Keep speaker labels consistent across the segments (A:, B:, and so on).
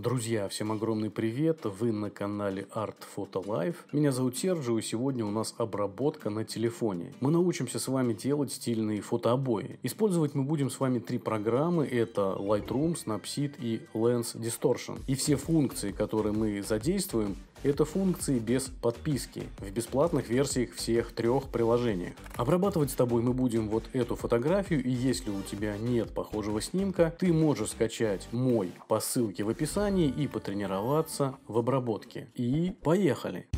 A: Друзья, всем огромный привет! Вы на канале Art Photo Life. Меня зовут Серджио, и сегодня у нас обработка на телефоне. Мы научимся с вами делать стильные фотообои. Использовать мы будем с вами три программы. Это Lightroom, Snapseed и Lens Distortion. И все функции, которые мы задействуем, это функции без подписки в бесплатных версиях всех трех приложений. Обрабатывать с тобой мы будем вот эту фотографию, и если у тебя нет похожего снимка, ты можешь скачать мой по ссылке в описании знаний и потренироваться в обработке. И поехали!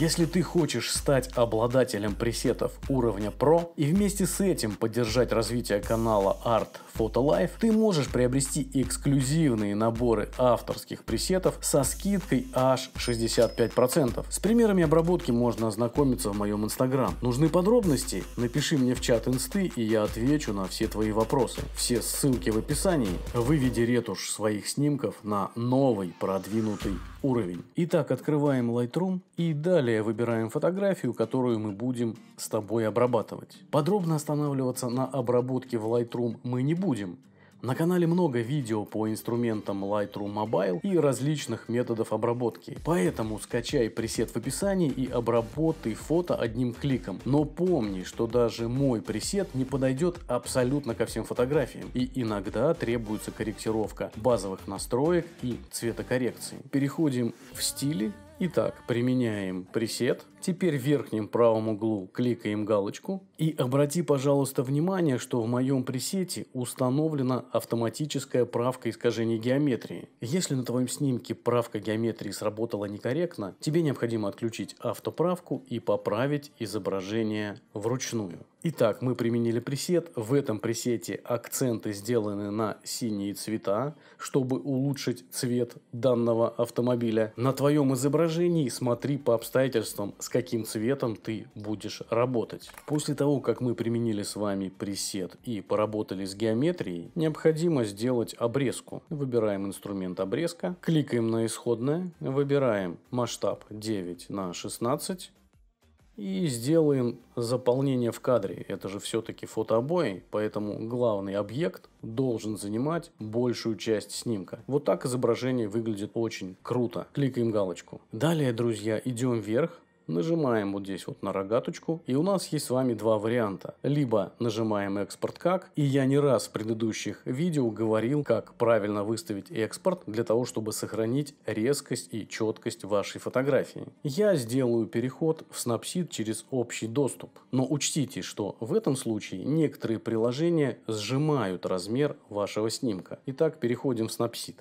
A: Если ты хочешь стать обладателем пресетов уровня Pro и вместе с этим поддержать развитие канала Art PhotoLife, ты можешь приобрести эксклюзивные наборы авторских пресетов со скидкой аж 65%. С примерами обработки можно ознакомиться в моем инстаграм. Нужны подробности? Напиши мне в чат инсты и я отвечу на все твои вопросы. Все ссылки в описании. Выведи ретушь своих снимков на новый продвинутый уровень. Итак, открываем Lightroom и далее выбираем фотографию, которую мы будем с тобой обрабатывать. Подробно останавливаться на обработке в Lightroom мы не будем, будем. На канале много видео по инструментам Lightroom Mobile и различных методов обработки, поэтому скачай пресет в описании и обработай фото одним кликом. Но помни, что даже мой пресет не подойдет абсолютно ко всем фотографиям и иногда требуется корректировка базовых настроек и цветокоррекции. Переходим в стили. Итак, применяем пресет, Теперь в верхнем правом углу кликаем галочку. И обрати, пожалуйста, внимание, что в моем пресете установлена автоматическая правка искажений геометрии. Если на твоем снимке правка геометрии сработала некорректно, тебе необходимо отключить автоправку и поправить изображение вручную. Итак, мы применили пресет. В этом пресете акценты сделаны на синие цвета, чтобы улучшить цвет данного автомобиля. На твоем изображении смотри по обстоятельствам, с каким цветом ты будешь работать. После того, как мы применили с вами пресет и поработали с геометрией, необходимо сделать обрезку. Выбираем инструмент обрезка, кликаем на исходное, выбираем масштаб 9 на 16 и сделаем заполнение в кадре. Это же все-таки фотообои, поэтому главный объект должен занимать большую часть снимка. Вот так изображение выглядит очень круто. Кликаем галочку. Далее, друзья, идем вверх Нажимаем вот здесь вот на рогаточку, и у нас есть с вами два варианта. Либо нажимаем экспорт как, и я не раз в предыдущих видео говорил, как правильно выставить экспорт для того, чтобы сохранить резкость и четкость вашей фотографии. Я сделаю переход в Snapseed через общий доступ, но учтите, что в этом случае некоторые приложения сжимают размер вашего снимка. Итак, переходим в Snapseed.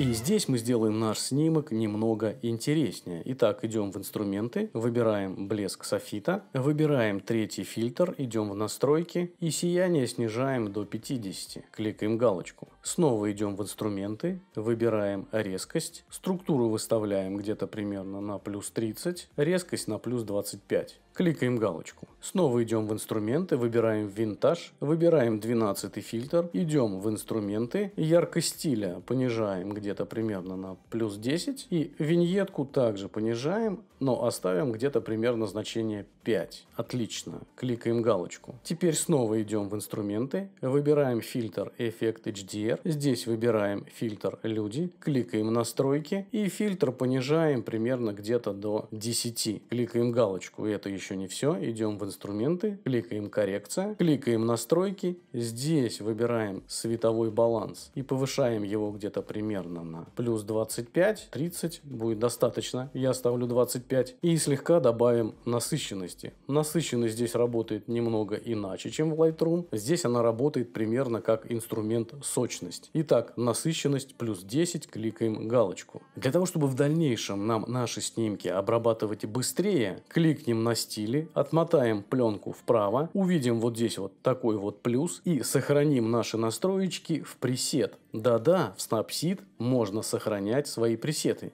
A: И здесь мы сделаем наш снимок немного интереснее. Итак, идем в инструменты, выбираем блеск софита, выбираем третий фильтр, идем в настройки и сияние снижаем до 50. Кликаем галочку. Снова идем в инструменты, выбираем резкость, структуру выставляем где-то примерно на плюс 30, резкость на плюс 25. Кликаем галочку. Снова идем в инструменты, выбираем винтаж, выбираем 12 фильтр, идем в инструменты, яркость стиля понижаем где-то примерно на плюс 10 и виньетку также понижаем, но оставим где-то примерно значение 5. Отлично. Кликаем галочку. Теперь снова идем в инструменты, выбираем фильтр эффект HDR, здесь выбираем фильтр люди, кликаем настройки и фильтр понижаем примерно где-то до 10. Кликаем галочку, это еще не все. Идем в инструменты, кликаем коррекция, кликаем настройки, здесь выбираем световой баланс и повышаем его где-то примерно на плюс 25, 30 будет достаточно, я ставлю 25 и слегка добавим насыщенность насыщенности. Насыщенность здесь работает немного иначе, чем в Lightroom. Здесь она работает примерно как инструмент сочность. Итак, насыщенность плюс 10, кликаем галочку. Для того, чтобы в дальнейшем нам наши снимки обрабатывать быстрее, кликнем на стили, отмотаем пленку вправо, увидим вот здесь вот такой вот плюс и сохраним наши настроечки в пресет. Да-да, в Snapseed можно сохранять свои пресеты.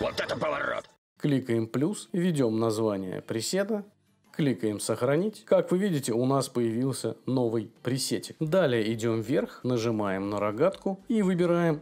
A: Вот это поворот! кликаем плюс, введем название пресета, кликаем «Сохранить». Как вы видите, у нас появился новый пресетик. Далее идем вверх, нажимаем на рогатку и выбираем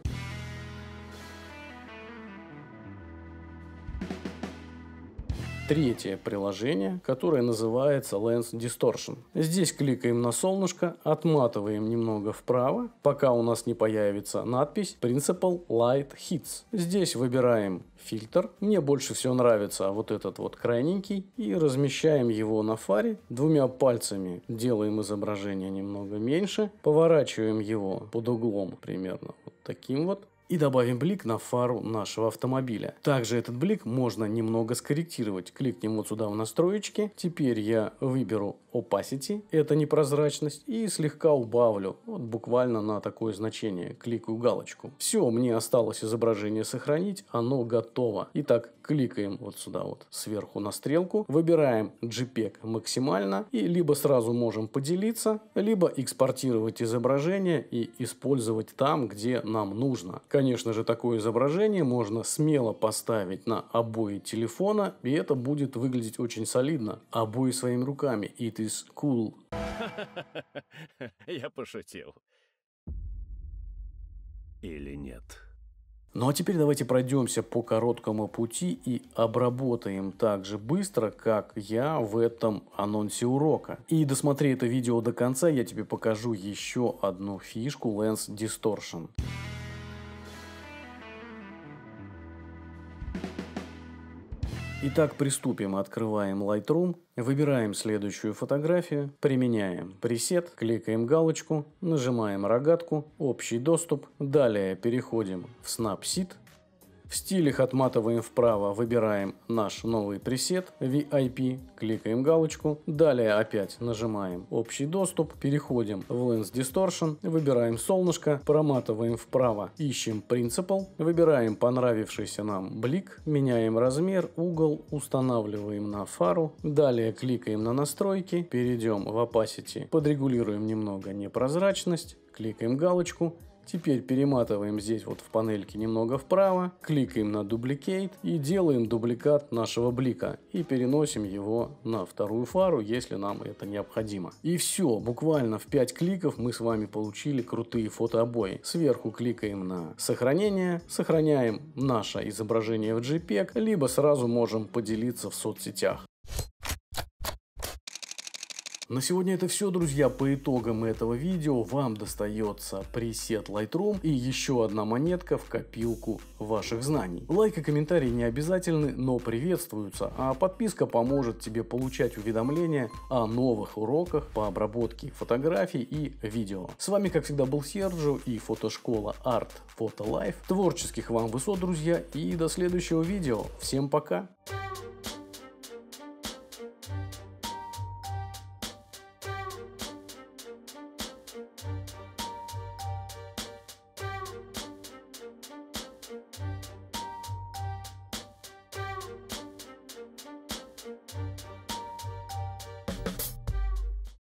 A: третье приложение, которое называется Lens Distortion. Здесь кликаем на солнышко, отматываем немного вправо, пока у нас не появится надпись Principal Light Hits. Здесь выбираем фильтр. Мне больше всего нравится вот этот вот крайненький. И размещаем его на фаре. Двумя пальцами делаем изображение немного меньше. Поворачиваем его под углом примерно вот таким вот и добавим блик на фару нашего автомобиля. Также этот блик можно немного скорректировать. Кликнем вот сюда в настроечки. Теперь я выберу opacity, это непрозрачность, и слегка убавлю, вот буквально на такое значение. Кликаю галочку. Все, мне осталось изображение сохранить, оно готово. Итак, кликаем вот сюда вот сверху на стрелку, выбираем JPEG максимально, и либо сразу можем поделиться, либо экспортировать изображение и использовать там, где нам нужно. Конечно же, такое изображение можно смело поставить на обои телефона, и это будет выглядеть очень солидно. Обои своими руками. It is cool. Я пошутил. Или нет? Ну а теперь давайте пройдемся по короткому пути и обработаем так же быстро, как я в этом анонсе урока. И досмотри это видео до конца, я тебе покажу еще одну фишку Lens Distortion. Итак, приступим. Открываем Lightroom, выбираем следующую фотографию, применяем пресет, кликаем галочку, нажимаем рогатку, общий доступ. Далее переходим в Snapseed, в стилях отматываем вправо, выбираем наш новый пресет VIP, кликаем галочку. Далее опять нажимаем общий доступ, переходим в Lens Distortion, выбираем солнышко, проматываем вправо, ищем Principle, выбираем понравившийся нам блик, меняем размер, угол, устанавливаем на фару. Далее кликаем на настройки, перейдем в Opacity, подрегулируем немного непрозрачность, кликаем галочку Теперь перематываем здесь вот в панельке немного вправо, кликаем на дубликейт и делаем дубликат нашего блика и переносим его на вторую фару, если нам это необходимо. И все, буквально в 5 кликов мы с вами получили крутые фотообои. Сверху кликаем на сохранение, сохраняем наше изображение в JPEG, либо сразу можем поделиться в соцсетях. На сегодня это все, друзья. По итогам этого видео вам достается пресет Lightroom и еще одна монетка в копилку ваших знаний. Лайк и комментарий не обязательны, но приветствуются, а подписка поможет тебе получать уведомления о новых уроках по обработке фотографий и видео. С вами, как всегда, был Серджио и фотошкола Art Photo Life. Творческих вам высот, друзья, и до следующего видео. Всем пока! Пока.